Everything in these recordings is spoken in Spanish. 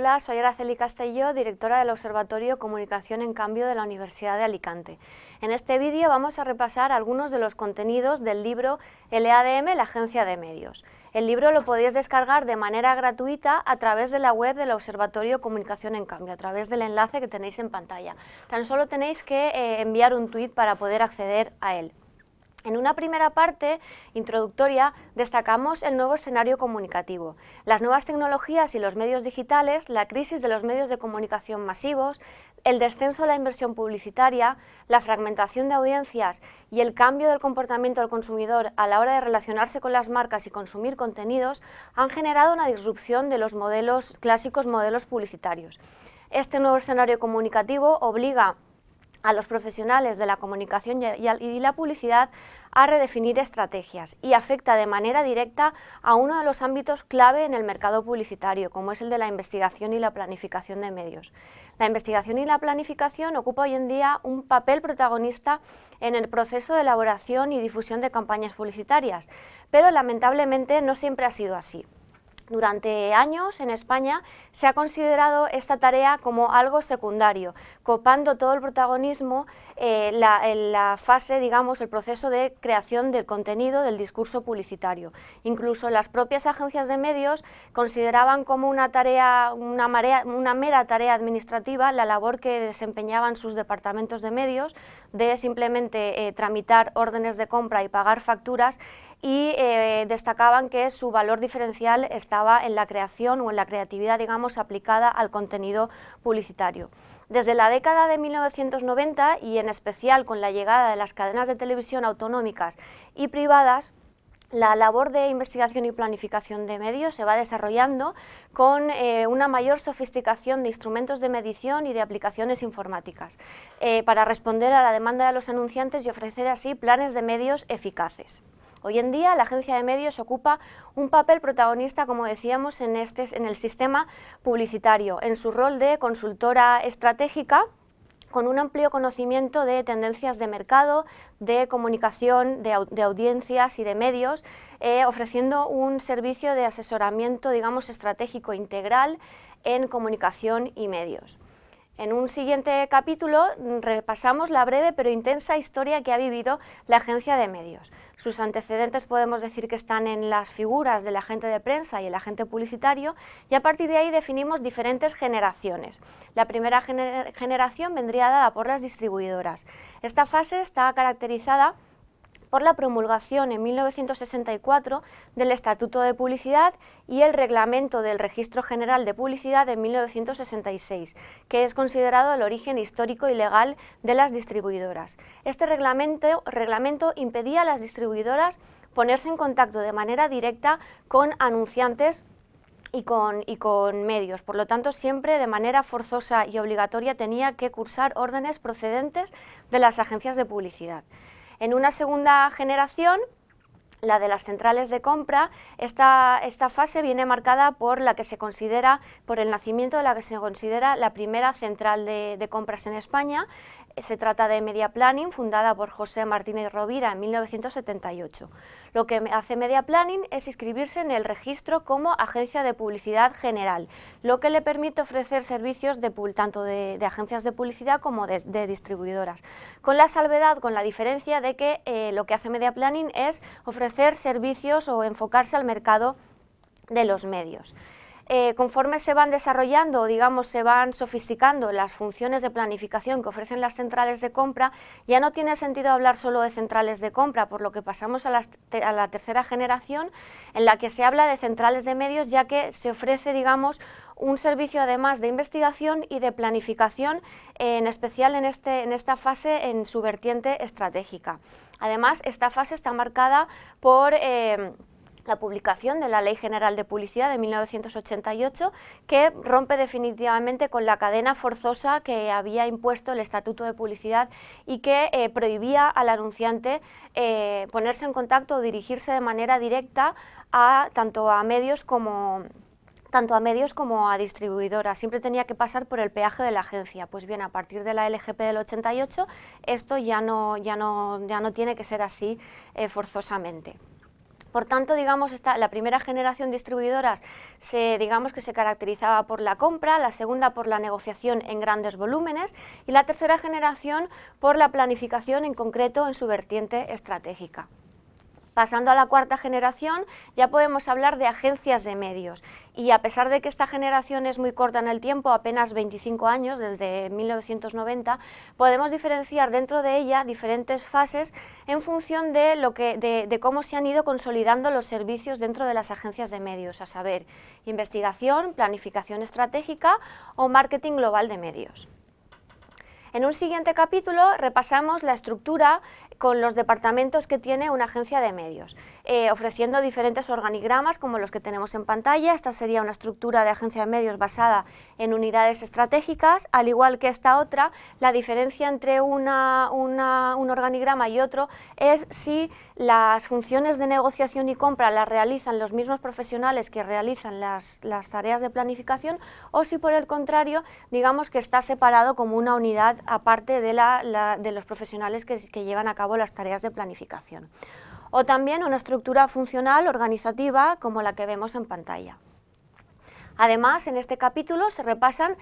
Hola, soy Araceli Castelló, directora del Observatorio Comunicación en Cambio de la Universidad de Alicante. En este vídeo vamos a repasar algunos de los contenidos del libro LADM, e la Agencia de Medios. El libro lo podéis descargar de manera gratuita a través de la web del Observatorio Comunicación en Cambio, a través del enlace que tenéis en pantalla. Tan solo tenéis que eh, enviar un tuit para poder acceder a él. En una primera parte introductoria destacamos el nuevo escenario comunicativo, las nuevas tecnologías y los medios digitales, la crisis de los medios de comunicación masivos, el descenso de la inversión publicitaria, la fragmentación de audiencias y el cambio del comportamiento del consumidor a la hora de relacionarse con las marcas y consumir contenidos han generado una disrupción de los modelos clásicos modelos publicitarios. Este nuevo escenario comunicativo obliga a los profesionales de la comunicación y la publicidad a redefinir estrategias y afecta de manera directa a uno de los ámbitos clave en el mercado publicitario, como es el de la investigación y la planificación de medios. La investigación y la planificación ocupa hoy en día un papel protagonista en el proceso de elaboración y difusión de campañas publicitarias, pero lamentablemente no siempre ha sido así. Durante años en España se ha considerado esta tarea como algo secundario, copando todo el protagonismo eh, en la fase, digamos, el proceso de creación del contenido del discurso publicitario. Incluso las propias agencias de medios consideraban como una tarea, una, una mera tarea administrativa la labor que desempeñaban sus departamentos de medios de simplemente eh, tramitar órdenes de compra y pagar facturas y eh, destacaban que su valor diferencial estaba en la creación o en la creatividad, digamos, aplicada al contenido publicitario. Desde la década de 1990 y en especial con la llegada de las cadenas de televisión autonómicas y privadas, la labor de investigación y planificación de medios se va desarrollando con eh, una mayor sofisticación de instrumentos de medición y de aplicaciones informáticas eh, para responder a la demanda de los anunciantes y ofrecer así planes de medios eficaces. Hoy en día la agencia de medios ocupa un papel protagonista, como decíamos, este, en, el sistema publicitario, en su rol de consultora estratégica con un amplio conocimiento de tendencias de mercado, de comunicación, de, audiencias y de medios, eh, ofreciendo un servicio de asesoramiento, digamos, estratégico integral en comunicación y medios. En un siguiente capítulo repasamos la breve pero intensa historia que ha vivido la agencia de medios. Sus antecedentes podemos decir que están en las figuras del agente de prensa y el agente publicitario y a partir de ahí definimos diferentes generaciones. La primera generación vendría dada por las distribuidoras. Esta fase está caracterizada por la promulgación en 1964 del Estatuto de Publicidad y el Reglamento del Registro General de Publicidad de 1966, que es considerado el origen histórico y legal de las distribuidoras. Este reglamento, impedía a las distribuidoras ponerse en contacto de manera directa con anunciantes y con, medios. Por lo tanto, siempre de manera forzosa y obligatoria tenía que cursar órdenes procedentes de las agencias de publicidad. En una segunda generación, la de las centrales de compra, esta, esta, fase viene marcada por la que se considera, por el nacimiento de la que se considera la primera central de, de compras en España, se trata de Media Planning, fundada por José Martínez Rovira en 1978. Lo que hace Media Planning es inscribirse en el registro como agencia de publicidad general, lo que le permite ofrecer servicios tanto de, agencias de publicidad como de, distribuidoras, con la salvedad, con la diferencia de que eh, lo que hace Media Planning es ofrecer servicios o enfocarse al mercado de los medios. Eh, conforme se van desarrollando, digamos, se van sofisticando las funciones de planificación que ofrecen las centrales de compra, ya no tiene sentido hablar solo de centrales de compra, por lo que pasamos a, a la tercera generación en la que se habla de centrales de medios, ya que se ofrece, digamos, un servicio además de investigación y de planificación, en especial en, este, en esta fase en su vertiente estratégica. Además, esta fase está marcada por... Eh, la publicación de la Ley General de Publicidad de 1988, que rompe definitivamente con la cadena forzosa que había impuesto el Estatuto de Publicidad y que eh, prohibía al anunciante eh, ponerse en contacto o dirigirse de manera directa a tanto a medios como tanto a medios como a distribuidoras. Siempre tenía que pasar por el peaje de la agencia. Pues bien, a partir de la LGP del 88, esto ya no, ya ya no tiene que ser así eh, forzosamente. Por tanto, digamos, la primera generación de distribuidoras se, digamos que se caracterizaba por la compra, la segunda por la negociación en grandes volúmenes y la tercera generación por la planificación en concreto en su vertiente estratégica. Pasando a la cuarta generación, ya podemos hablar de agencias de medios. Y a pesar de que esta generación es muy corta en el tiempo, apenas 25 años, desde 1990, podemos diferenciar dentro de ella diferentes fases en función de, de cómo se han ido consolidando los servicios dentro de las agencias de medios, a saber, investigación, planificación estratégica o marketing global de medios. En un siguiente capítulo repasamos la estructura con los departamentos que tiene una agencia de medios, eh, ofreciendo diferentes organigramas como los que tenemos en pantalla. Esta sería una estructura de agencia de medios basada en unidades estratégicas, al igual que esta otra, la diferencia entre un organigrama y otro es si las funciones de negociación y compra las realizan los mismos profesionales que realizan las, tareas de planificación o si por el contrario, digamos que está separado como una unidad aparte de, los profesionales que llevan a cabo las tareas de planificación. O también una estructura funcional organizativa como la que vemos en pantalla. Además, en este capítulo se repasan,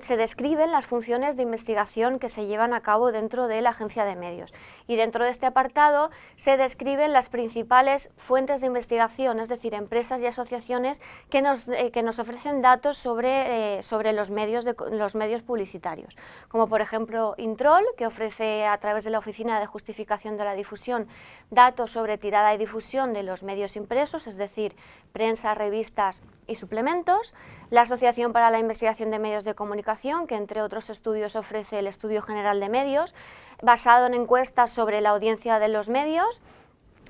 se describen las funciones de investigación que se llevan a cabo dentro de la Agencia de Medios. Y dentro de este apartado se describen las principales fuentes de investigación, es decir, empresas y asociaciones que nos, eh, ofrecen datos sobre, eh, sobre los, medios los medios publicitarios, como por ejemplo Introl, que ofrece a través de la Oficina de Justificación de la Difusión datos sobre tirada y difusión de los medios impresos, es decir, prensa, revistas, y suplementos, la Asociación para la Investigación de Medios de Comunicación, que entre otros estudios ofrece el Estudio General de Medios, basado en encuestas sobre la audiencia de los medios,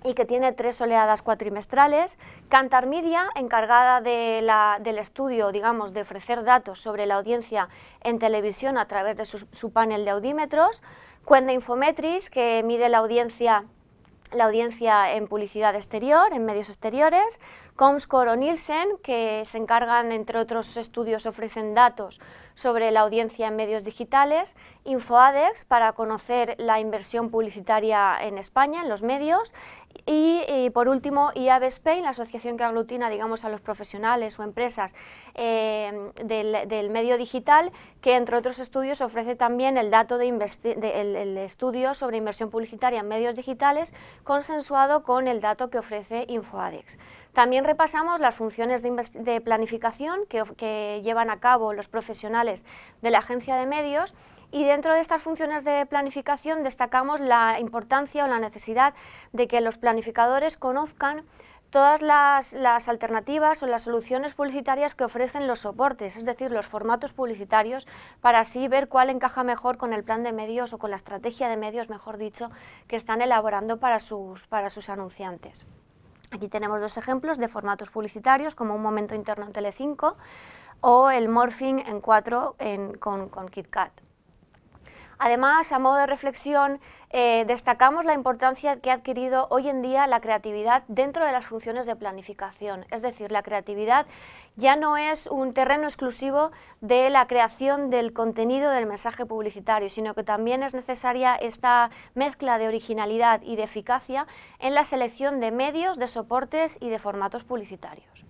y que tiene tres oleadas cuatrimestrales. Cantar Media, encargada del estudio, digamos, de ofrecer datos sobre la audiencia en televisión a través de su, panel de audímetros. Cuenda Infometris, que mide la audiencia la audiencia en publicidad exterior, en medios exteriores, Comscore o Nielsen, que se encargan, entre otros estudios, ofrecen datos sobre la audiencia en medios digitales, InfoAdex, para conocer la inversión publicitaria en España, en los medios, y, por último IAB Spain, la asociación que aglutina digamos, a los profesionales o empresas eh, del, medio digital, que entre otros estudios ofrece también el dato de, el estudio sobre inversión publicitaria en medios digitales, consensuado con el dato que ofrece InfoAdex. También repasamos las funciones de, planificación que, llevan a cabo los profesionales de la Agencia de Medios y dentro de estas funciones de planificación destacamos la importancia o la necesidad de que los planificadores conozcan todas las, alternativas o las soluciones publicitarias que ofrecen los soportes, es decir, los formatos publicitarios, para así ver cuál encaja mejor con el plan de medios o con la estrategia de medios, mejor dicho, que están elaborando para sus anunciantes. Aquí tenemos dos ejemplos de formatos publicitarios, como Un Momento Interno en Telecinco o el Morphing en 4 con, con KitKat. Además, a modo de reflexión, eh, destacamos la importancia que ha adquirido hoy en día la creatividad dentro de las funciones de planificación. Es decir, la creatividad ya no es un terreno exclusivo de la creación del contenido del mensaje publicitario, sino que también es necesaria esta mezcla de originalidad y de eficacia en la selección de medios, de soportes y de formatos publicitarios.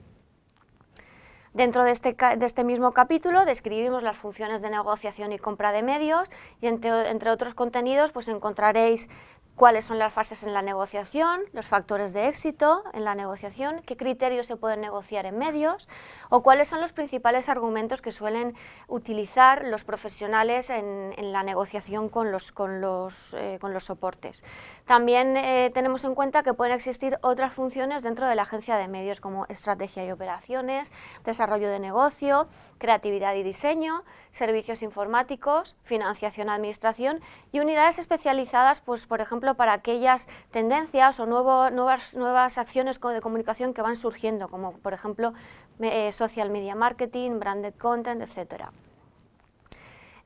Dentro de este, de este, mismo capítulo describimos las funciones de negociación y compra de medios y entre, entre otros contenidos pues encontraréis cuáles son las fases en la negociación, los factores de éxito en la negociación, qué criterios se pueden negociar en medios o cuáles son los principales argumentos que suelen utilizar los profesionales en, la negociación con los, eh, soportes. También eh, tenemos en cuenta que pueden existir otras funciones dentro de la agencia de medios como estrategia y operaciones, desarrollo de negocio, creatividad y diseño, servicios informáticos, financiación, administración y unidades especializadas, pues, por ejemplo, para aquellas tendencias o nuevas, acciones de comunicación que van surgiendo, como por ejemplo eh, social media marketing, branded content, etcétera.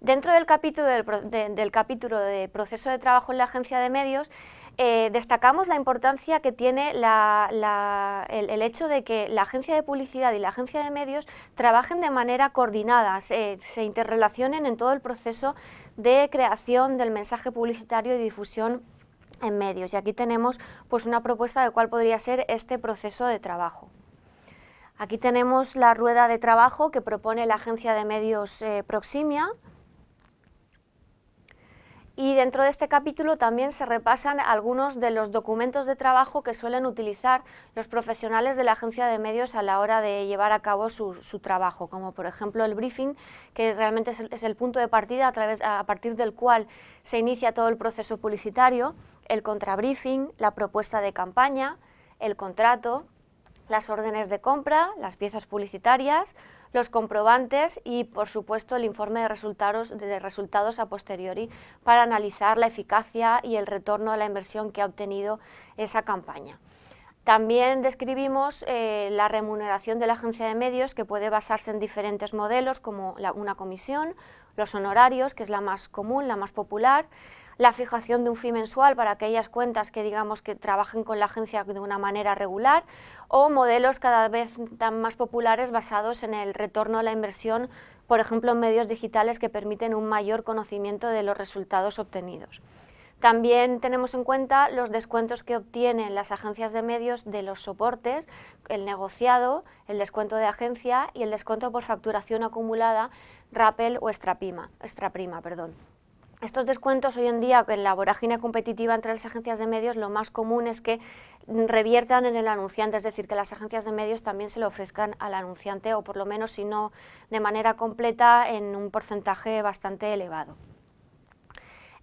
Dentro del capítulo, del, de, capítulo de proceso de trabajo en la agencia de medios, eh, destacamos la importancia que tiene el, hecho de que la agencia de publicidad y la agencia de medios trabajen de manera coordinada, se, interrelacionen en todo el proceso de creación del mensaje publicitario y difusión en medios. Y aquí tenemos pues, una propuesta de cuál podría ser este proceso de trabajo. Aquí tenemos la rueda de trabajo que propone la agencia de medios eh, Proximia, y dentro de este capítulo también se repasan algunos de los documentos de trabajo que suelen utilizar los profesionales de la agencia de medios a la hora de llevar a cabo su, trabajo, como por ejemplo el briefing, que realmente es el, punto de partida a, a partir del cual se inicia todo el proceso publicitario, el contrabriefing, la propuesta de campaña, el contrato, las órdenes de compra, las piezas publicitarias, los comprobantes y, por supuesto, el informe de resultados, a posteriori para analizar la eficacia y el retorno de la inversión que ha obtenido esa campaña. También describimos eh, la remuneración de la agencia de medios, que puede basarse en diferentes modelos, como la, una comisión, los honorarios, que es la más común, la más popular, la fijación de un fee mensual para aquellas cuentas que digamos que trabajen con la agencia de una manera regular o modelos cada vez más populares basados en el retorno a la inversión, por ejemplo, en medios digitales que permiten un mayor conocimiento de los resultados obtenidos. También tenemos en cuenta los descuentos que obtienen las agencias de medios de los soportes, el negociado, el descuento de agencia y el descuento por facturación acumulada, Rappel o Extraprima. extraprima perdón. Estos descuentos hoy en día, en la vorágine competitiva entre las agencias de medios, lo más común es que reviertan en el anunciante, es decir, que las agencias de medios también se lo ofrezcan al anunciante o por lo menos, si no de manera completa, en un porcentaje bastante elevado.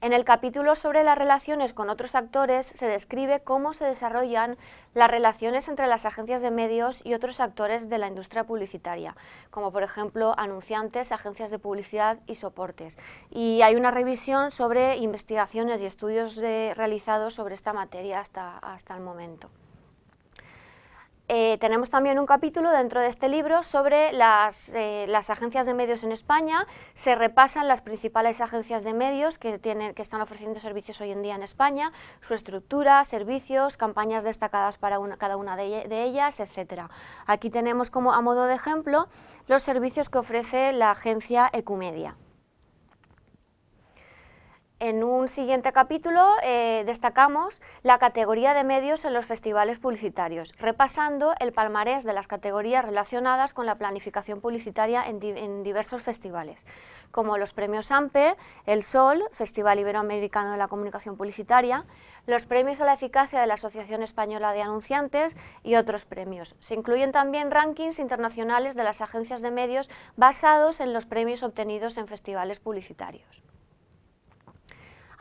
En el capítulo sobre las relaciones con otros actores se describe cómo se desarrollan las relaciones entre las agencias de medios y otros actores de la industria publicitaria, como por ejemplo anunciantes, agencias de publicidad y soportes. Y hay una revisión sobre investigaciones y estudios realizados sobre esta materia hasta el momento. Eh, tenemos también un capítulo dentro de este libro sobre eh, las, agencias de medios en España. Se repasan las principales agencias de medios que, están ofreciendo servicios hoy en día en España, su estructura, servicios, campañas destacadas para cada una de, ellas, etc. Aquí tenemos como a modo de ejemplo los servicios que ofrece la agencia Ecumedia. En un siguiente capítulo eh, destacamos la categoría de medios en los festivales publicitarios, repasando el palmarés de las categorías relacionadas con la planificación publicitaria en, en diversos festivales, como los premios AMPE, El Sol, Festival Iberoamericano de la Comunicación Publicitaria, los premios a la eficacia de la Asociación Española de Anunciantes y otros premios. Se incluyen también rankings internacionales de las agencias de medios basados en los premios obtenidos en festivales publicitarios.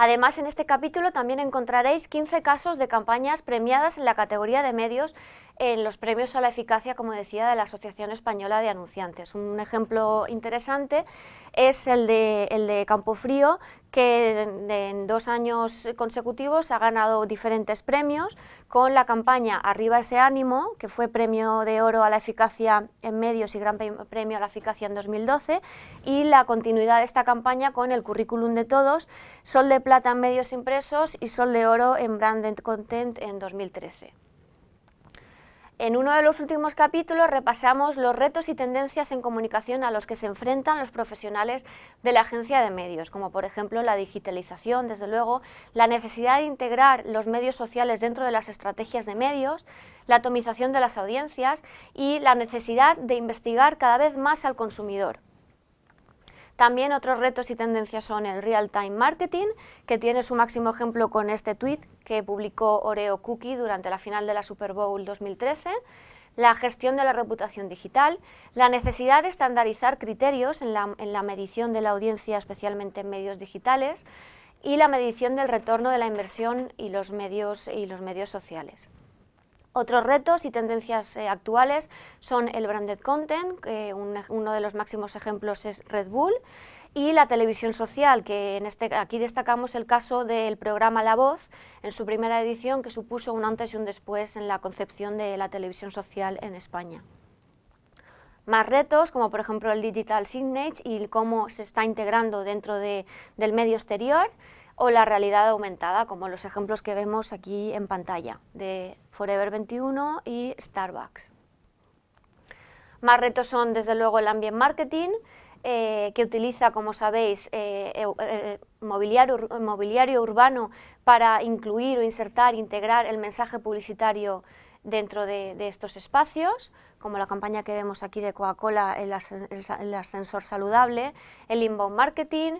Además, en este capítulo también encontraréis 15 casos de campañas premiadas en la categoría de medios en los premios a la eficacia, como decía, de la Asociación Española de Anunciantes. Un ejemplo interesante es el de, el de Campofrío, que en, dos años consecutivos ha ganado diferentes premios con la campaña Arriba ese ánimo, que fue premio de oro a la eficacia en medios y gran premio a la eficacia en 2012, y la continuidad de esta campaña con el currículum de todos, sol de plata en medios impresos y sol de oro en brand content en 2013. En uno de los últimos capítulos repasamos los retos y tendencias en comunicación a los que se enfrentan los profesionales de la agencia de medios, como por ejemplo la digitalización, desde luego, la necesidad de integrar los medios sociales dentro de las estrategias de medios, la atomización de las audiencias y la necesidad de investigar cada vez más al consumidor. También otros retos y tendencias son el real-time marketing, que tiene su máximo ejemplo con este tweet que publicó Oreo Cookie durante la final de la Super Bowl 2013 la gestión de la reputación digital, la necesidad de estandarizar criterios en la, medición de la audiencia, especialmente en medios digitales, y la medición del retorno de la inversión y los medios, y los medios sociales. Otros retos y tendencias eh, actuales son el branded content, que uno de los máximos ejemplos es Red Bull, y la televisión social, que en este, aquí destacamos el caso del programa La Voz, en su primera edición, que supuso un antes y un después en la concepción de la televisión social en España más retos, como por ejemplo el digital signage y cómo se está integrando dentro del medio exterior o la realidad aumentada, como los ejemplos que vemos aquí en pantalla de Forever 21 y Starbucks. Más retos son, desde luego, el ambient marketing, eh, que utiliza, como sabéis, eh, eh, mobiliario, urbano para incluir o insertar, integrar el mensaje publicitario dentro de, estos espacios, como la campaña que vemos aquí de Coca-Cola, el, ascensor saludable, el inbound marketing,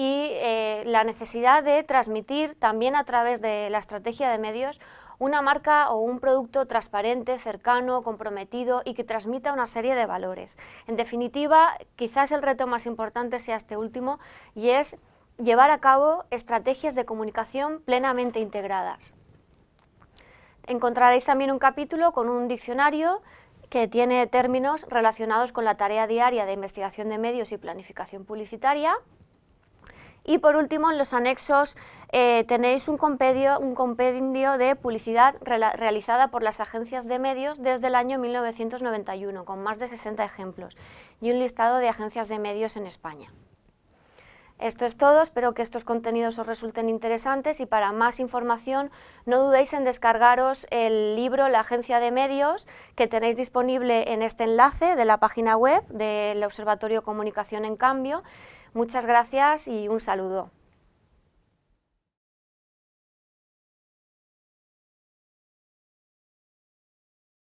y eh, la necesidad de transmitir también a través de la estrategia de medios una marca o un producto transparente, cercano, comprometido y que transmita una serie de valores. En definitiva, quizás el reto más importante sea este último y es llevar a cabo estrategias de comunicación plenamente integradas. Encontraréis también un capítulo con un diccionario que tiene términos relacionados con la tarea diaria de investigación de medios y planificación publicitaria. Y por último, en los anexos eh, tenéis un compendio, un de publicidad realizada por las agencias de medios desde el año 1991, con más de 60 ejemplos, y un listado de agencias de medios en España. Esto es todo, espero que estos contenidos os resulten interesantes y para más información no dudéis en descargaros el libro La Agencia de Medios que tenéis disponible en este enlace de la página web del Observatorio Comunicación en Cambio Muchas gracias y un saludo.